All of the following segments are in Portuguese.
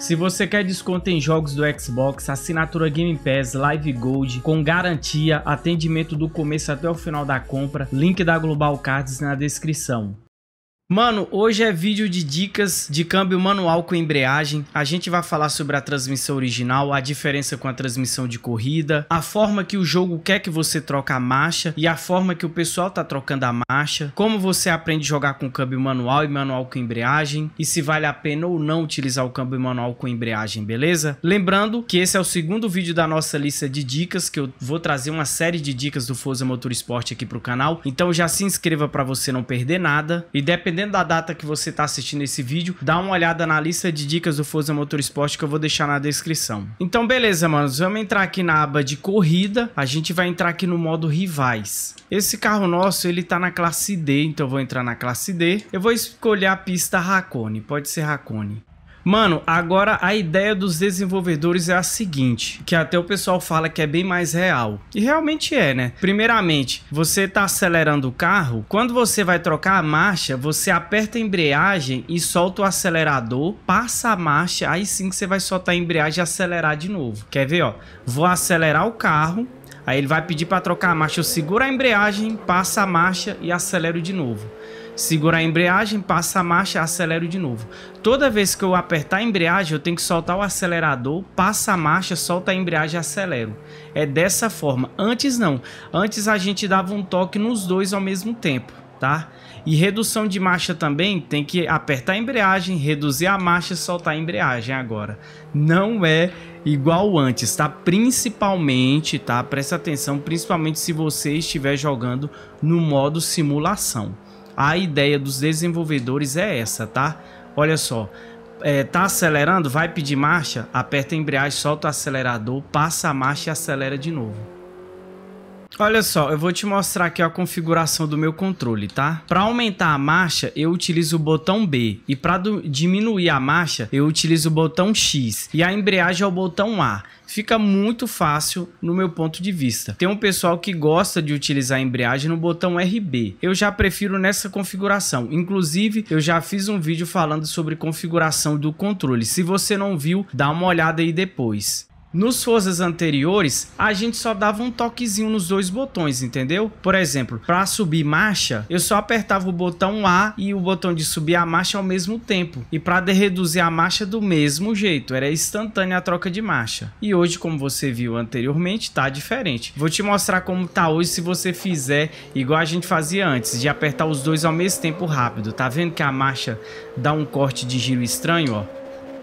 Se você quer desconto em jogos do Xbox, assinatura Game Pass, Live Gold, com garantia, atendimento do começo até o final da compra, link da Global Cards na descrição. Mano, hoje é vídeo de dicas de câmbio manual com embreagem. A gente vai falar sobre a transmissão original, a diferença com a transmissão de corrida, a forma que o jogo quer que você troca a marcha e a forma que o pessoal tá trocando a marcha, como você aprende a jogar com câmbio manual e manual com embreagem e se vale a pena ou não utilizar o câmbio manual com embreagem, beleza? Lembrando que esse é o segundo vídeo da nossa lista de dicas que eu vou trazer uma série de dicas do Forza Motorsport aqui pro canal. Então já se inscreva para você não perder nada e dependendo dependendo da data que você está assistindo esse vídeo, dá uma olhada na lista de dicas do Forza Motorsport que eu vou deixar na descrição. Então, beleza, manos. Vamos entrar aqui na aba de corrida. A gente vai entrar aqui no modo rivais. Esse carro nosso, ele tá na classe D, então eu vou entrar na classe D. Eu vou escolher a pista Racone. Pode ser Racone. Mano, agora a ideia dos desenvolvedores é a seguinte, que até o pessoal fala que é bem mais real. E realmente é, né? Primeiramente, você tá acelerando o carro, quando você vai trocar a marcha, você aperta a embreagem e solta o acelerador, passa a marcha, aí sim que você vai soltar a embreagem e acelerar de novo. Quer ver, ó? Vou acelerar o carro, Aí ele vai pedir para trocar a marcha, eu seguro a embreagem, passa a marcha e acelero de novo. Segura a embreagem, passa a marcha, acelero de novo. Toda vez que eu apertar a embreagem, eu tenho que soltar o acelerador, passa a marcha, solta a embreagem acelero. É dessa forma. Antes não. Antes a gente dava um toque nos dois ao mesmo tempo, tá? E redução de marcha também tem que apertar a embreagem, reduzir a marcha soltar a embreagem agora. Não é igual antes, tá? Principalmente, tá? Presta atenção, principalmente se você estiver jogando no modo simulação. A ideia dos desenvolvedores é essa, tá? Olha só, é, tá acelerando, vai pedir marcha, aperta a embreagem, solta o acelerador, passa a marcha e acelera de novo. Olha só, eu vou te mostrar aqui a configuração do meu controle, tá? Para aumentar a marcha, eu utilizo o botão B e para diminuir a marcha, eu utilizo o botão X e a embreagem é o botão A. Fica muito fácil no meu ponto de vista. Tem um pessoal que gosta de utilizar a embreagem no botão RB. Eu já prefiro nessa configuração. Inclusive, eu já fiz um vídeo falando sobre configuração do controle. Se você não viu, dá uma olhada aí depois. Nos Forças anteriores, a gente só dava um toquezinho nos dois botões, entendeu? Por exemplo, para subir marcha, eu só apertava o botão A e o botão de subir a marcha ao mesmo tempo. E para reduzir a marcha do mesmo jeito, era instantânea a troca de marcha. E hoje, como você viu anteriormente, tá diferente. Vou te mostrar como tá hoje se você fizer igual a gente fazia antes, de apertar os dois ao mesmo tempo rápido. Tá vendo que a marcha dá um corte de giro estranho, ó?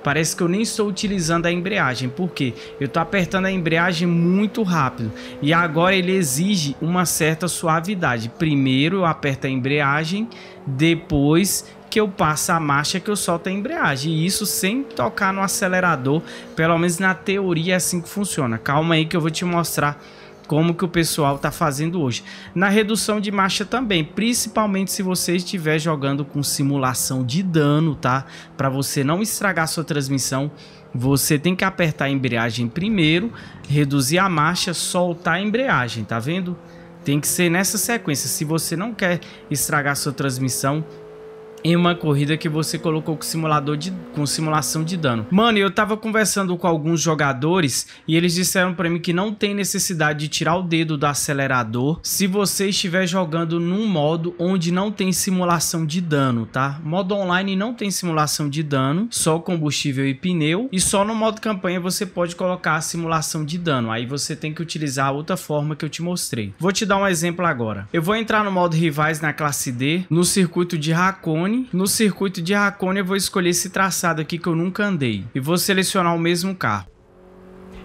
parece que eu nem estou utilizando a embreagem, porque eu estou apertando a embreagem muito rápido e agora ele exige uma certa suavidade. Primeiro eu aperto a embreagem, depois que eu passo a marcha que eu solto a embreagem. E isso sem tocar no acelerador, pelo menos na teoria é assim que funciona. Calma aí que eu vou te mostrar como que o pessoal está fazendo hoje. Na redução de marcha também, principalmente se você estiver jogando com simulação de dano, tá? Para você não estragar sua transmissão, você tem que apertar a embreagem primeiro, reduzir a marcha, soltar a embreagem, tá vendo? Tem que ser nessa sequência. Se você não quer estragar sua transmissão, em uma corrida que você colocou com simulador de com simulação de dano. Mano, eu tava conversando com alguns jogadores e eles disseram para mim que não tem necessidade de tirar o dedo do acelerador se você estiver jogando num modo onde não tem simulação de dano, tá? Modo online não tem simulação de dano, só combustível e pneu e só no modo campanha você pode colocar a simulação de dano. Aí você tem que utilizar a outra forma que eu te mostrei. Vou te dar um exemplo agora. Eu vou entrar no modo rivais na classe D, no circuito de Racone Hakone. No circuito de Hakone eu vou escolher esse traçado aqui que eu nunca andei. E vou selecionar o mesmo carro.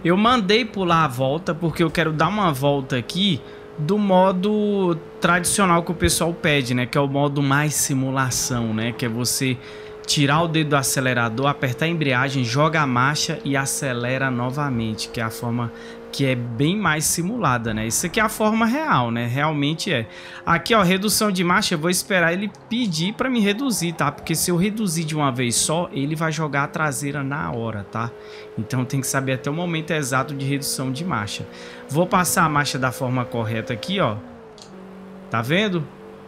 Eu mandei pular a volta porque eu quero dar uma volta aqui do modo tradicional que o pessoal pede, né? Que é o modo mais simulação, né? Que é você tirar o dedo do acelerador, apertar a embreagem, joga a marcha e acelera novamente, que é a forma que é bem mais simulada, né? Isso aqui é a forma real, né? Realmente é. Aqui, ó, redução de marcha, eu vou esperar ele pedir para me reduzir, tá? Porque se eu reduzir de uma vez só, ele vai jogar a traseira na hora, tá? Então tem que saber até o momento exato de redução de marcha. Vou passar a marcha da forma correta aqui, ó. Tá vendo?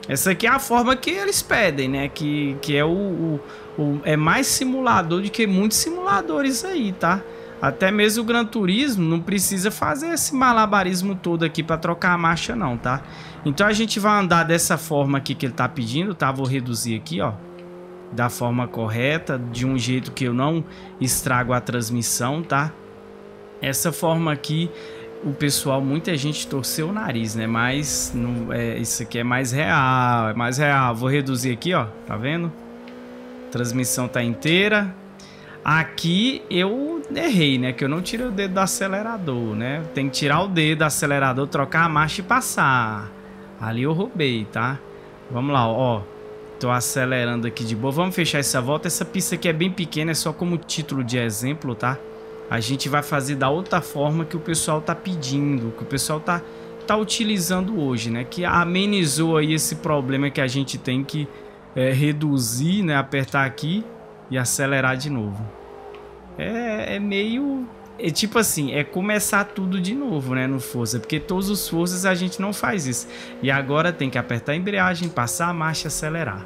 Essa aqui é a forma que eles pedem, né? Que, que é o, o, o é mais simulador do que muitos simuladores aí, tá? Até mesmo o Gran Turismo não precisa fazer esse malabarismo todo aqui para trocar a marcha não, tá? Então a gente vai andar dessa forma aqui que ele tá pedindo, tá? Vou reduzir aqui, ó. Da forma correta, de um jeito que eu não estrago a transmissão, tá? Essa forma aqui o pessoal, muita gente torceu o nariz, né? Mas não, é, isso aqui é mais real, é mais real. Vou reduzir aqui, ó, tá vendo? Transmissão tá inteira. Aqui eu errei, né? Que eu não tirei o dedo do acelerador, né? Tem que tirar o dedo do acelerador, trocar a marcha e passar. Ali eu roubei, tá? Vamos lá, ó. Tô acelerando aqui de boa. Vamos fechar essa volta. Essa pista aqui é bem pequena, é só como título de exemplo, Tá? A gente vai fazer da outra forma que o pessoal tá pedindo, que o pessoal tá, tá utilizando hoje, né? Que amenizou aí esse problema que a gente tem que é, reduzir, né? Apertar aqui e acelerar de novo. É, é meio. É tipo assim, é começar tudo de novo, né? No Forza, porque todos os Forzas a gente não faz isso. E agora tem que apertar a embreagem, passar a marcha e acelerar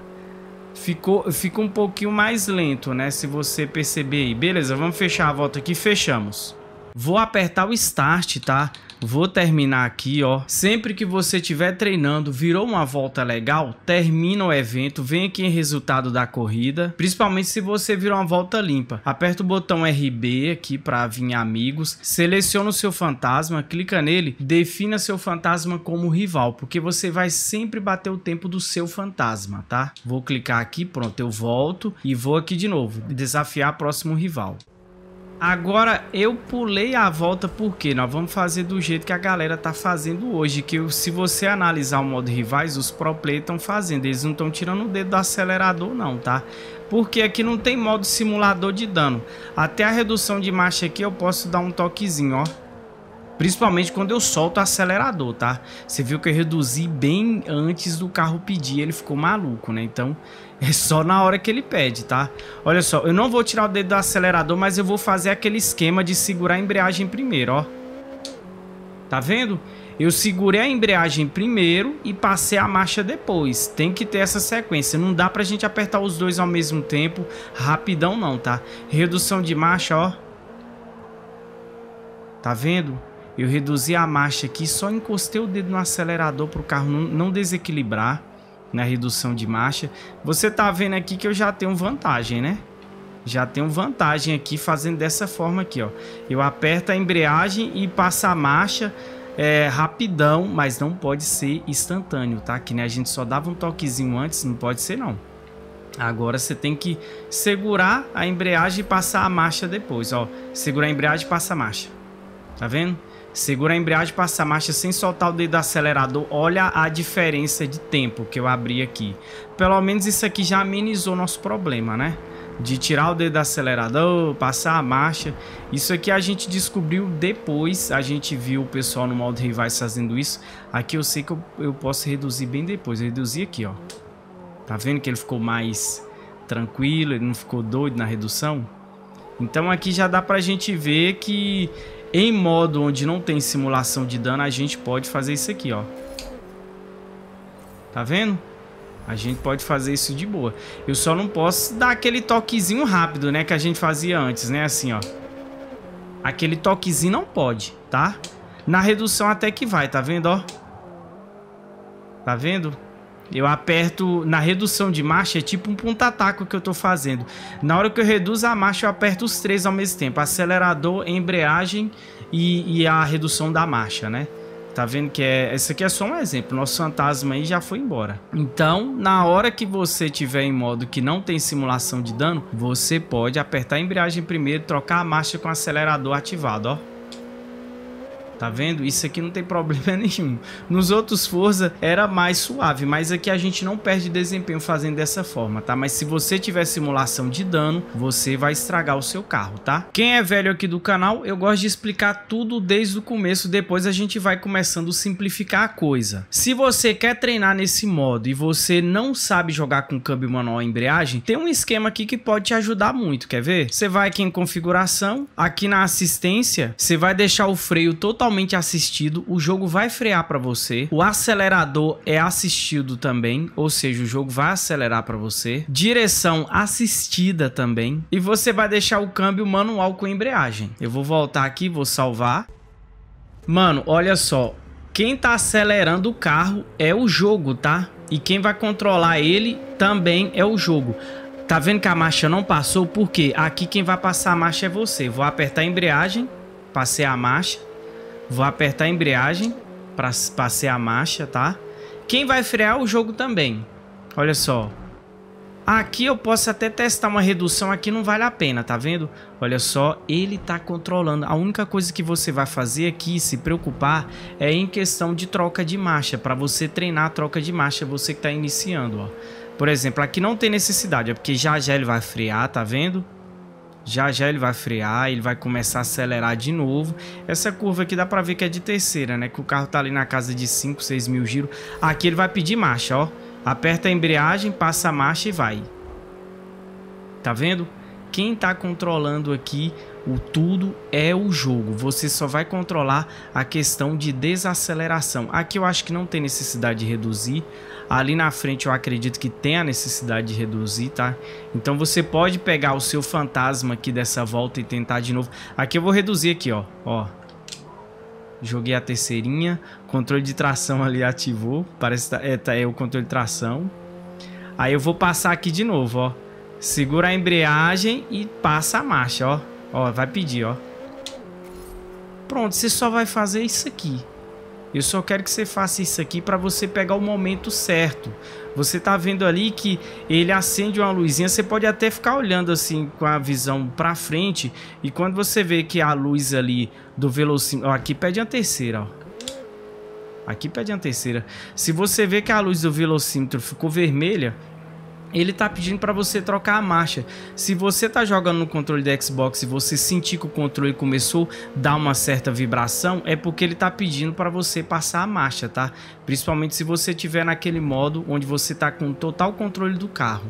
ficou, fica um pouquinho mais lento, né? Se você perceber aí. Beleza, vamos fechar a volta aqui. Fechamos. Vou apertar o Start, tá? Vou terminar aqui, ó. Sempre que você estiver treinando, virou uma volta legal, termina o evento, vem aqui em resultado da corrida, principalmente se você virou uma volta limpa. Aperta o botão RB aqui para vir amigos, seleciona o seu fantasma, clica nele, defina seu fantasma como rival, porque você vai sempre bater o tempo do seu fantasma, tá? Vou clicar aqui, pronto, eu volto e vou aqui de novo, desafiar próximo rival. Agora eu pulei a volta porque nós vamos fazer do jeito que a galera tá fazendo hoje, que se você analisar o modo rivais, os pro players estão fazendo, eles não estão tirando o dedo do acelerador não, tá? Porque aqui não tem modo simulador de dano. Até a redução de marcha aqui eu posso dar um toquezinho, ó. Principalmente quando eu solto o acelerador, tá? Você viu que eu reduzi bem antes do carro pedir, ele ficou maluco, né? Então é só na hora que ele pede, tá? Olha só, eu não vou tirar o dedo do acelerador, mas eu vou fazer aquele esquema de segurar a embreagem primeiro, ó. Tá vendo? Eu segurei a embreagem primeiro e passei a marcha depois. Tem que ter essa sequência. Não dá pra gente apertar os dois ao mesmo tempo. Rapidão não, tá? Redução de marcha, ó. Tá vendo? Eu reduzi a marcha aqui, só encostei o dedo no acelerador para o carro não, desequilibrar na né, redução de marcha. Você tá vendo aqui que eu já tenho vantagem, né? Já tenho vantagem aqui fazendo dessa forma aqui, ó. Eu aperto a embreagem e passo a marcha é, rapidão, mas não pode ser instantâneo, tá? Que nem né, a gente só dava um toquezinho antes, não pode ser não. Agora você tem que segurar a embreagem e passar a marcha depois, ó. Segurar a embreagem e passar a marcha. Tá vendo? Segura a embreagem e passa a marcha sem soltar o dedo do acelerador. Olha a diferença de tempo que eu abri aqui. Pelo menos isso aqui já amenizou nosso problema, né? De tirar o dedo do acelerador, passar a marcha. Isso aqui a gente descobriu depois. A gente viu o pessoal no modo rivais fazendo isso. Aqui eu sei que eu, eu posso reduzir bem depois. Reduzir aqui, ó. Tá vendo que ele ficou mais tranquilo, ele não ficou doido na redução? Então aqui já dá pra gente ver que em modo onde não tem simulação de dano, a gente pode fazer isso aqui, ó. Tá vendo? A gente pode fazer isso de boa. Eu só não posso dar aquele toquezinho rápido, né? Que a gente fazia antes, né? Assim, ó. Aquele toquezinho não pode, tá? Na redução até que vai, tá vendo, ó? Tá vendo? Eu aperto na redução de marcha, é tipo um ponta-taco que eu estou fazendo. Na hora que eu reduzo a marcha, eu aperto os três ao mesmo tempo: acelerador, embreagem e, e a redução da marcha, né? Tá vendo que é. Esse aqui é só um exemplo. Nosso fantasma aí já foi embora. Então, na hora que você tiver em modo que não tem simulação de dano, você pode apertar a embreagem primeiro, trocar a marcha com o acelerador ativado, ó. Tá vendo? Isso aqui não tem problema nenhum. Nos outros Forza era mais suave, mas aqui a gente não perde desempenho fazendo dessa forma, tá? Mas se você tiver simulação de dano, você vai estragar o seu carro, tá? Quem é velho aqui do canal, eu gosto de explicar tudo desde o começo, depois a gente vai começando a simplificar a coisa. Se você quer treinar nesse modo e você não sabe jogar com câmbio manual e embreagem, tem um esquema aqui que pode te ajudar muito, quer ver? Você vai aqui em configuração, aqui na assistência, você vai deixar o freio totalmente totalmente assistido, o jogo vai frear para você, o acelerador é assistido também, ou seja, o jogo vai acelerar para você, direção assistida também, e você vai deixar o câmbio manual com embreagem. Eu vou voltar aqui, vou salvar. Mano, olha só, quem tá acelerando o carro é o jogo, tá? E quem vai controlar ele também é o jogo. Tá vendo que a marcha não passou? Por quê? Aqui quem vai passar a marcha é você. Vou apertar a embreagem, passei a marcha. Vou apertar a embreagem para passear a marcha, tá? Quem vai frear o jogo também. Olha só. Aqui eu posso até testar uma redução, aqui não vale a pena, tá vendo? Olha só, ele tá controlando. A única coisa que você vai fazer aqui, se preocupar, é em questão de troca de marcha, para você treinar a troca de marcha, você que tá iniciando, ó. Por exemplo, aqui não tem necessidade, é porque já já ele vai frear, tá vendo? já já ele vai frear, ele vai começar a acelerar de novo. Essa curva aqui dá para ver que é de terceira, né? Que o carro tá ali na casa de 5, 6 mil giros. Aqui ele vai pedir marcha, ó. Aperta a embreagem, passa a marcha e vai. Tá vendo? Quem tá controlando aqui o tudo é o jogo. Você só vai controlar a questão de desaceleração. Aqui eu acho que não tem necessidade de reduzir. Ali na frente eu acredito que tem a necessidade de reduzir, tá? Então você pode pegar o seu fantasma aqui dessa volta e tentar de novo. Aqui eu vou reduzir aqui, ó. Ó, Joguei a terceirinha. Controle de tração ali ativou. Parece que tá, é, tá, é, o controle de tração. Aí eu vou passar aqui de novo, ó. Segura a embreagem e passa a marcha, ó. Ó, vai pedir, ó. Pronto, você só vai fazer isso aqui. Eu só quero que você faça isso aqui para você pegar o momento certo. Você tá vendo ali que ele acende uma luzinha, você pode até ficar olhando assim com a visão para frente e quando você vê que a luz ali do velocímetro, aqui pede a terceira, ó. Aqui pede a terceira. Se você vê que a luz do velocímetro ficou vermelha, ele tá pedindo para você trocar a marcha. Se você tá jogando no controle do Xbox e você sentir que o controle começou a dar uma certa vibração, é porque ele tá pedindo para você passar a marcha, tá? Principalmente se você tiver naquele modo onde você tá com total controle do carro.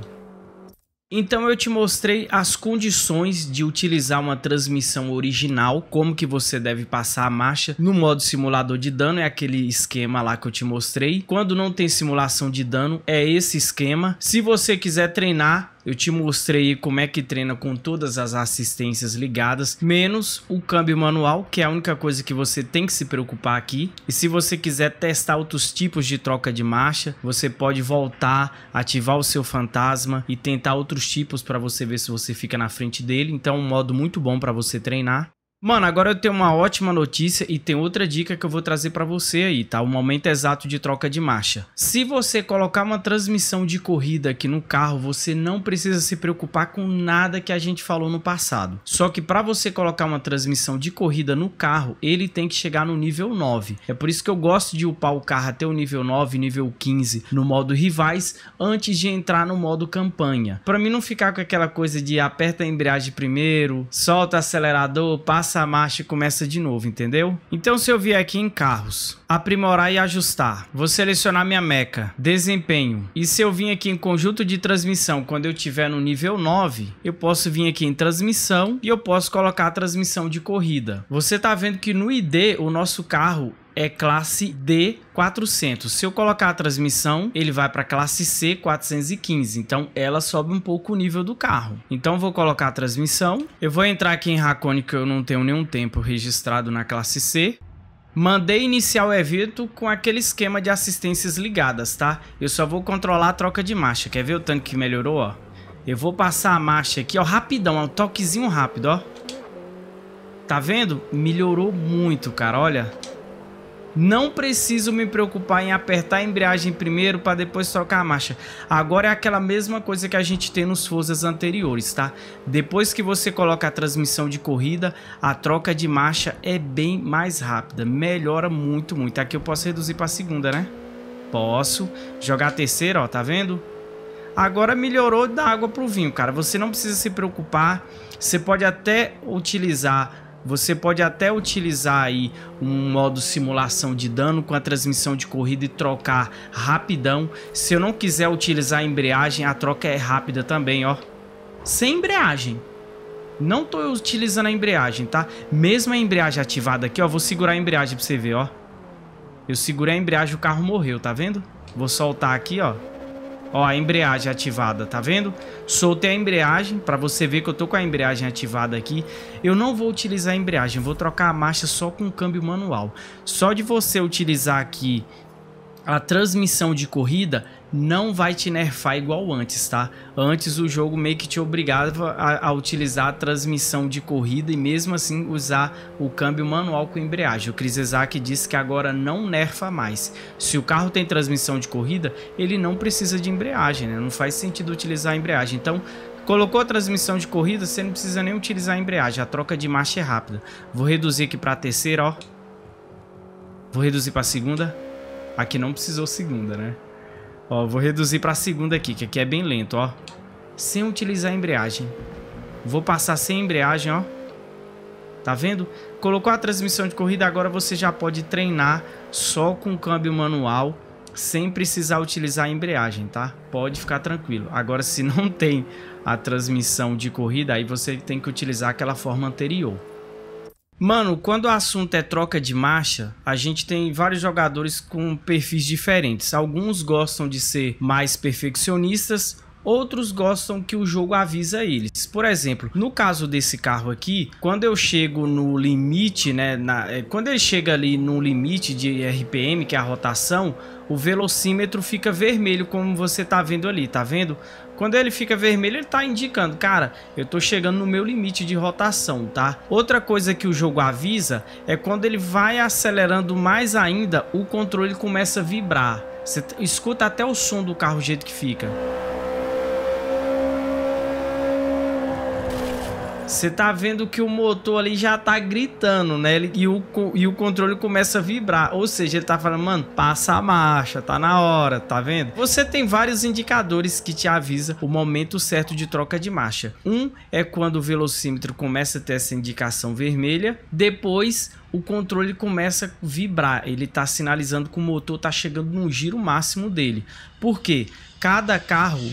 Então eu te mostrei as condições de utilizar uma transmissão original, como que você deve passar a marcha no modo simulador de dano, é aquele esquema lá que eu te mostrei. Quando não tem simulação de dano, é esse esquema. Se você quiser treinar, eu te mostrei como é que treina com todas as assistências ligadas, menos o câmbio manual, que é a única coisa que você tem que se preocupar aqui. E se você quiser testar outros tipos de troca de marcha, você pode voltar, ativar o seu fantasma e tentar outros tipos para você ver se você fica na frente dele. Então, é um modo muito bom para você treinar. Mano, agora eu tenho uma ótima notícia e tem outra dica que eu vou trazer para você aí, tá? O momento exato de troca de marcha. Se você colocar uma transmissão de corrida aqui no carro, você não precisa se preocupar com nada que a gente falou no passado. Só que para você colocar uma transmissão de corrida no carro, ele tem que chegar no nível 9. É por isso que eu gosto de upar o carro até o nível 9, nível 15 no modo rivais antes de entrar no modo campanha. Para mim não ficar com aquela coisa de aperta a embreagem primeiro, solta o acelerador, passa passa a marcha e começa de novo, entendeu? Então se eu vier aqui em carros, aprimorar e ajustar, vou selecionar minha meca, desempenho. E se eu vim aqui em conjunto de transmissão, quando eu tiver no nível 9, eu posso vir aqui em transmissão e eu posso colocar a transmissão de corrida. Você tá vendo que no ID o nosso carro é classe D 400. Se eu colocar a transmissão, ele vai para classe C 415. Então ela sobe um pouco o nível do carro. Então vou colocar a transmissão. Eu vou entrar aqui em Racone que eu não tenho nenhum tempo registrado na classe C. Mandei iniciar o evento com aquele esquema de assistências ligadas, tá? Eu só vou controlar a troca de marcha. Quer ver o tanto que melhorou, ó? Eu vou passar a marcha aqui, ó, rapidão, um toquezinho rápido, ó. Tá vendo? Melhorou muito, cara, Olha. Não preciso me preocupar em apertar a embreagem primeiro para depois trocar a marcha. Agora é aquela mesma coisa que a gente tem nos Forzas anteriores, tá? Depois que você coloca a transmissão de corrida, a troca de marcha é bem mais rápida. Melhora muito, muito. Aqui eu posso reduzir para segunda, né? Posso. Jogar a terceira, ó, tá vendo? Agora melhorou da água para o vinho, cara. Você não precisa se preocupar. Você pode até utilizar você pode até utilizar aí um modo simulação de dano com a transmissão de corrida e trocar rapidão. Se eu não quiser utilizar a embreagem, a troca é rápida também, ó. Sem embreagem. Não tô utilizando a embreagem, tá? Mesmo a embreagem ativada aqui, ó, vou segurar a embreagem pra você ver, ó. Eu segurei a embreagem, o carro morreu, tá vendo? Vou soltar aqui, ó. Ó, a embreagem ativada, tá vendo? Soltei a embreagem, para você ver que eu tô com a embreagem ativada aqui. Eu não vou utilizar a embreagem, vou trocar a marcha só com o câmbio manual. Só de você utilizar aqui a transmissão de corrida, não vai te nerfar igual antes, tá? Antes o jogo meio que te obrigava a, a, utilizar a transmissão de corrida e mesmo assim usar o câmbio manual com embreagem. O Chris Isaac disse que agora não nerfa mais. Se o carro tem transmissão de corrida, ele não precisa de embreagem, né? Não faz sentido utilizar a embreagem. Então, Colocou a transmissão de corrida, você não precisa nem utilizar a embreagem, a troca de marcha é rápida. Vou reduzir aqui para a terceira, ó. Vou reduzir para a segunda. Aqui não precisou segunda, né? Ó, vou reduzir pra segunda aqui, que aqui é bem lento, ó. Sem utilizar a embreagem. Vou passar sem embreagem, ó. Tá vendo? Colocou a transmissão de corrida, agora você já pode treinar só com câmbio manual, sem precisar utilizar a embreagem, tá? Pode ficar tranquilo. Agora, se não tem a transmissão de corrida, aí você tem que utilizar aquela forma anterior. Mano, quando o assunto é troca de marcha, a gente tem vários jogadores com perfis diferentes. Alguns gostam de ser mais perfeccionistas, outros gostam que o jogo avisa eles. Por exemplo, no caso desse carro aqui, quando eu chego no limite, né, na, eh, quando ele chega ali no limite de RPM, que é a rotação, o velocímetro fica vermelho como você tá vendo ali, tá vendo? Quando ele fica vermelho, ele tá indicando, cara, eu tô chegando no meu limite de rotação, tá? Outra coisa que o jogo avisa é quando ele vai acelerando mais ainda, o controle começa a vibrar. Você escuta até o som do carro, o jeito que fica. Você tá vendo que o motor ali já tá gritando, né? Ele, e, o, e o controle começa a vibrar. Ou seja, ele tá falando, mano, passa a marcha, tá na hora, tá vendo? Você tem vários indicadores que te avisa o momento certo de troca de marcha. Um é quando o velocímetro começa a ter essa indicação vermelha. Depois, o controle começa a vibrar. Ele tá sinalizando que o motor tá chegando no giro máximo dele. Por quê? Cada carro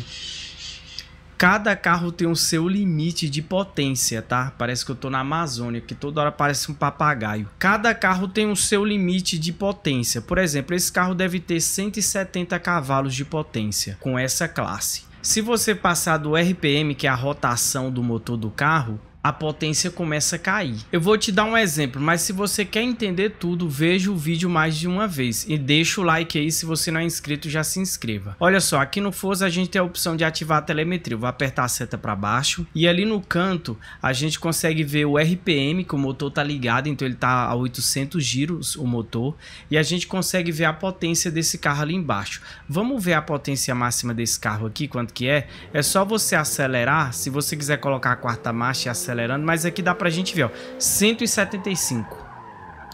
Cada carro tem o seu limite de potência, tá? Parece que eu tô na Amazônia, que toda hora parece um papagaio. Cada carro tem o seu limite de potência. Por exemplo, esse carro deve ter 170 cavalos de potência com essa classe. Se você passar do RPM, que é a rotação do motor do carro, a potência começa a cair. Eu vou te dar um exemplo, mas se você quer entender tudo, veja o vídeo mais de uma vez e deixa o like aí se você não é inscrito, já se inscreva. Olha só, aqui no Forza a gente tem a opção de ativar a telemetria. Eu vou apertar a seta para baixo e ali no canto a gente consegue ver o RPM, que o motor tá ligado, então ele tá a 800 giros o motor, e a gente consegue ver a potência desse carro ali embaixo. Vamos ver a potência máxima desse carro aqui, quanto que é? É só você acelerar, se você quiser colocar a quarta marcha e acelerar acelerando, mas aqui dá pra gente ver, ó, 175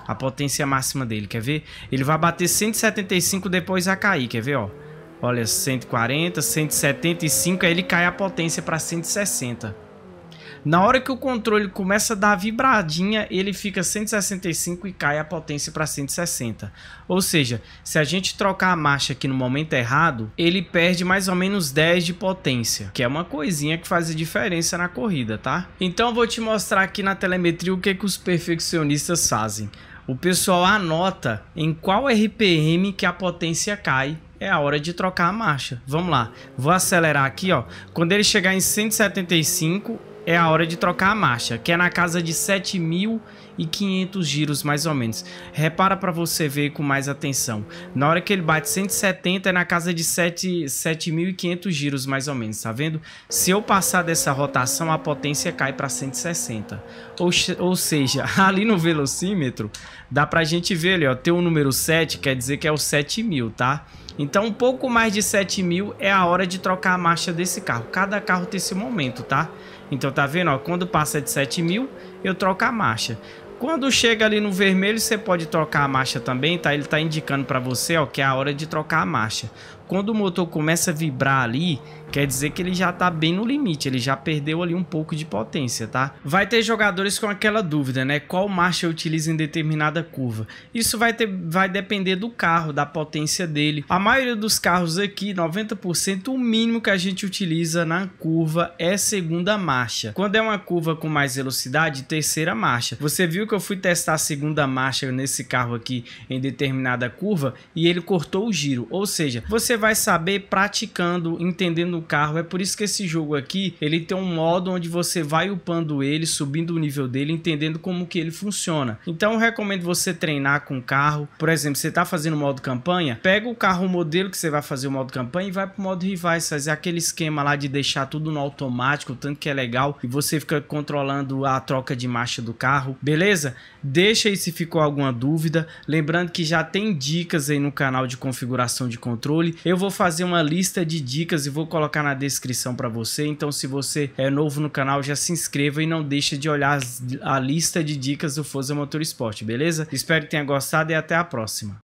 a potência máxima dele, quer ver? Ele vai bater 175 depois a cair, quer ver, ó? Olha, 140, 175, aí ele cai a potência para 160. Na hora que o controle começa a dar vibradinha, ele fica 165 e cai a potência para 160. Ou seja, se a gente trocar a marcha aqui no momento errado, ele perde mais ou menos 10 de potência, que é uma coisinha que faz a diferença na corrida, tá? Então vou te mostrar aqui na telemetria o que, que os perfeccionistas fazem. O pessoal anota em qual RPM que a potência cai é a hora de trocar a marcha. Vamos lá, vou acelerar aqui, ó. Quando ele chegar em 175, é a hora de trocar a marcha, que é na casa de 7.500 giros mais ou menos. Repara para você ver com mais atenção. Na hora que ele bate 170 é na casa de 7.500 giros mais ou menos, tá vendo? Se eu passar dessa rotação, a potência cai para 160. Ou, ou seja, ali no velocímetro, dá pra gente ver ali, ó, tem o número 7, quer dizer que é o 7.000, tá? Então, um pouco mais de 7.000 mil é a hora de trocar a marcha desse carro. Cada carro tem esse momento, tá? Então tá vendo, ó, quando passa de 7 mil, eu troco a marcha. Quando chega ali no vermelho, você pode trocar a marcha também, tá? Ele tá indicando para você, ó, que é a hora de trocar a marcha quando o motor começa a vibrar ali, quer dizer que ele já tá bem no limite, ele já perdeu ali um pouco de potência, tá? Vai ter jogadores com aquela dúvida, né? Qual marcha eu utilizo em determinada curva? Isso vai, ter, vai depender do carro, da potência dele. A maioria dos carros aqui, 90%, o mínimo que a gente utiliza na curva é segunda marcha. Quando é uma curva com mais velocidade, terceira marcha. Você viu que eu fui testar a segunda marcha nesse carro aqui em determinada curva e ele cortou o giro, ou seja, você vai saber praticando, entendendo o carro. É por isso que esse jogo aqui, ele tem um modo onde você vai upando ele, subindo o nível dele, entendendo como que ele funciona. Então eu recomendo você treinar com o carro. Por exemplo, você está fazendo modo campanha, pega o carro modelo que você vai fazer o modo campanha e vai para o modo rivais, fazer aquele esquema lá de deixar tudo no automático, tanto que é legal, e você fica controlando a troca de marcha do carro, beleza? Deixa aí se ficou alguma dúvida, lembrando que já tem dicas aí no canal de configuração de controle. Eu vou fazer uma lista de dicas e vou colocar na descrição para você. Então, se você é novo no canal, já se inscreva e não deixe de olhar a lista de dicas do Forza Motorsport, beleza? Espero que tenha gostado e até a próxima.